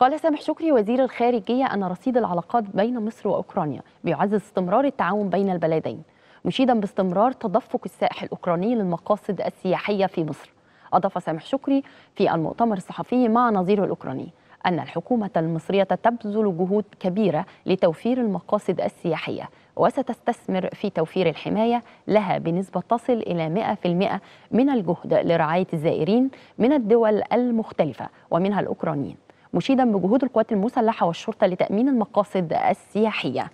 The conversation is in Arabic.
قال سامح شكري وزير الخارجية أن رصيد العلاقات بين مصر وأوكرانيا بيعزز استمرار التعاون بين البلدين مشيدا باستمرار تدفق السائح الأوكراني للمقاصد السياحية في مصر أضاف سامح شكري في المؤتمر الصحفي مع نظيره الأوكراني أن الحكومة المصرية تبذل جهود كبيرة لتوفير المقاصد السياحية وستستثمر في توفير الحماية لها بنسبة تصل إلى 100% من الجهد لرعاية الزائرين من الدول المختلفة ومنها الأوكرانيين مشيدا بجهود القوات المسلحة والشرطة لتأمين المقاصد السياحية